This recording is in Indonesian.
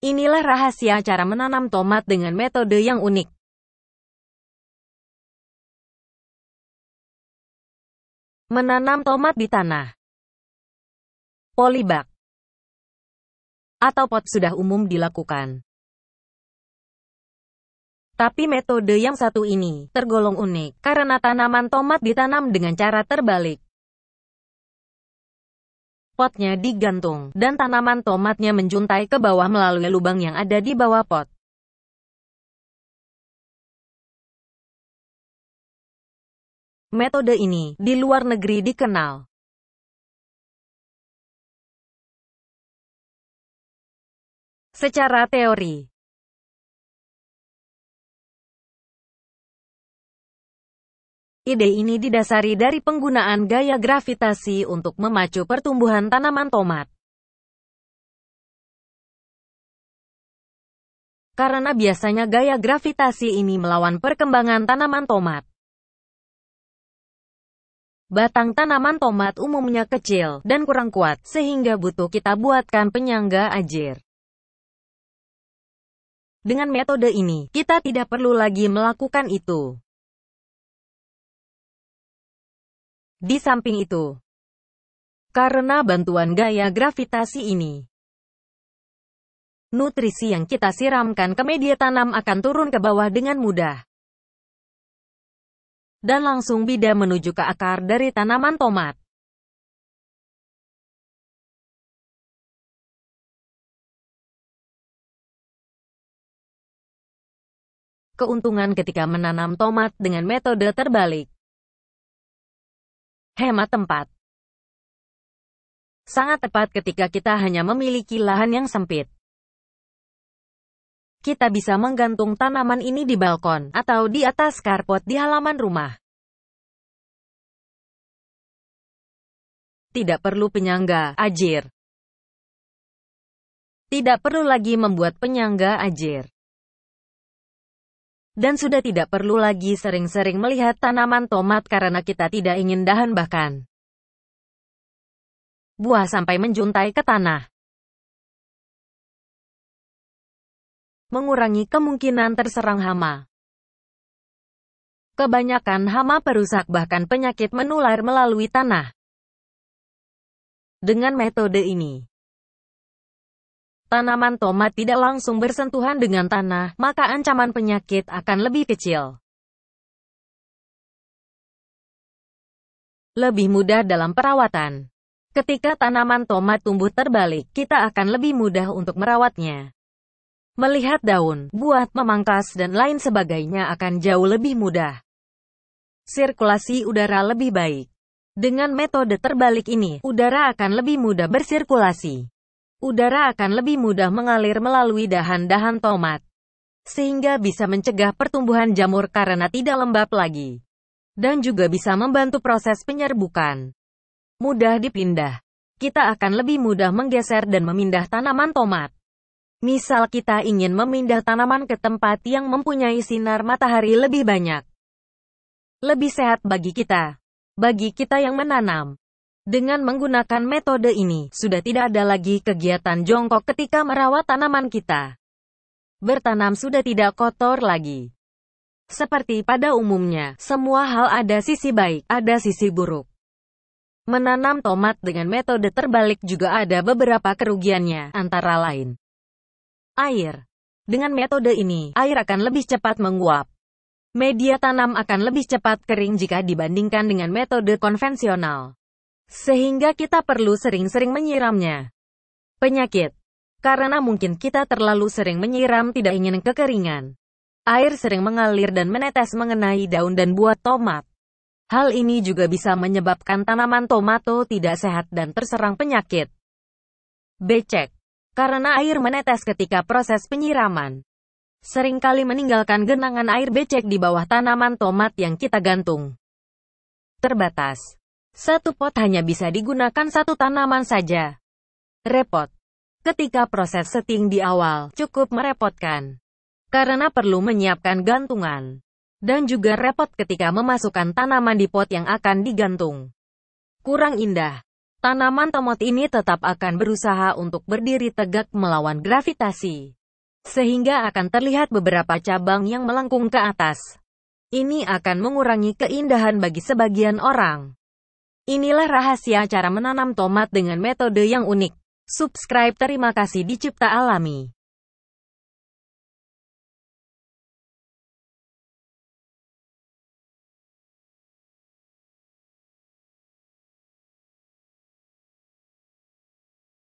Inilah rahasia cara menanam tomat dengan metode yang unik. Menanam tomat di tanah. Polybag atau pot sudah umum dilakukan. Tapi metode yang satu ini tergolong unik karena tanaman tomat ditanam dengan cara terbalik potnya digantung, dan tanaman tomatnya menjuntai ke bawah melalui lubang yang ada di bawah pot. Metode ini di luar negeri dikenal secara teori Ide ini didasari dari penggunaan gaya gravitasi untuk memacu pertumbuhan tanaman tomat. Karena biasanya gaya gravitasi ini melawan perkembangan tanaman tomat. Batang tanaman tomat umumnya kecil dan kurang kuat, sehingga butuh kita buatkan penyangga ajir. Dengan metode ini, kita tidak perlu lagi melakukan itu. Di samping itu, karena bantuan gaya gravitasi ini, nutrisi yang kita siramkan ke media tanam akan turun ke bawah dengan mudah. Dan langsung bida menuju ke akar dari tanaman tomat. keuntungan ketika menanam tomat dengan metode terbalik. Hemat tempat. Sangat tepat ketika kita hanya memiliki lahan yang sempit. Kita bisa menggantung tanaman ini di balkon atau di atas karpot di halaman rumah. Tidak perlu penyangga, ajir. Tidak perlu lagi membuat penyangga ajir. Dan sudah tidak perlu lagi sering-sering melihat tanaman tomat karena kita tidak ingin dahan bahkan buah sampai menjuntai ke tanah. Mengurangi kemungkinan terserang hama. Kebanyakan hama perusak bahkan penyakit menular melalui tanah. Dengan metode ini, tanaman tomat tidak langsung bersentuhan dengan tanah, maka ancaman penyakit akan lebih kecil. Lebih mudah dalam perawatan. Ketika tanaman tomat tumbuh terbalik, kita akan lebih mudah untuk merawatnya. Melihat daun, buah, memangkas, dan lain sebagainya akan jauh lebih mudah. Sirkulasi udara lebih baik. Dengan metode terbalik ini, udara akan lebih mudah bersirkulasi udara akan lebih mudah mengalir melalui dahan-dahan tomat, sehingga bisa mencegah pertumbuhan jamur karena tidak lembab lagi, dan juga bisa membantu proses penyerbukan. Mudah dipindah, kita akan lebih mudah menggeser dan memindah tanaman tomat. Misal kita ingin memindah tanaman ke tempat yang mempunyai sinar matahari lebih banyak. Lebih sehat bagi kita. Bagi kita yang menanam, dengan menggunakan metode ini, sudah tidak ada lagi kegiatan jongkok ketika merawat tanaman kita. Bertanam sudah tidak kotor lagi. Seperti pada umumnya, semua hal ada sisi baik, ada sisi buruk. Menanam tomat dengan metode terbalik juga ada beberapa kerugiannya, antara lain. Air. Dengan metode ini, air akan lebih cepat menguap. Media tanam akan lebih cepat kering jika dibandingkan dengan metode konvensional. Sehingga kita perlu sering-sering menyiramnya. Penyakit. Karena mungkin kita terlalu sering menyiram tidak ingin kekeringan. Air sering mengalir dan menetes mengenai daun dan buah tomat. Hal ini juga bisa menyebabkan tanaman tomato tidak sehat dan terserang penyakit. Becek. Karena air menetes ketika proses penyiraman seringkali meninggalkan genangan air becek di bawah tanaman tomat yang kita gantung. Terbatas. Satu pot hanya bisa digunakan satu tanaman saja. Repot. Ketika proses setting di awal, cukup merepotkan. Karena perlu menyiapkan gantungan. Dan juga repot ketika memasukkan tanaman di pot yang akan digantung. Kurang indah. Tanaman tomat ini tetap akan berusaha untuk berdiri tegak melawan gravitasi. Sehingga akan terlihat beberapa cabang yang melengkung ke atas. Ini akan mengurangi keindahan bagi sebagian orang. Inilah rahasia cara menanam tomat dengan metode yang unik. Subscribe terima kasih dicipta Alami.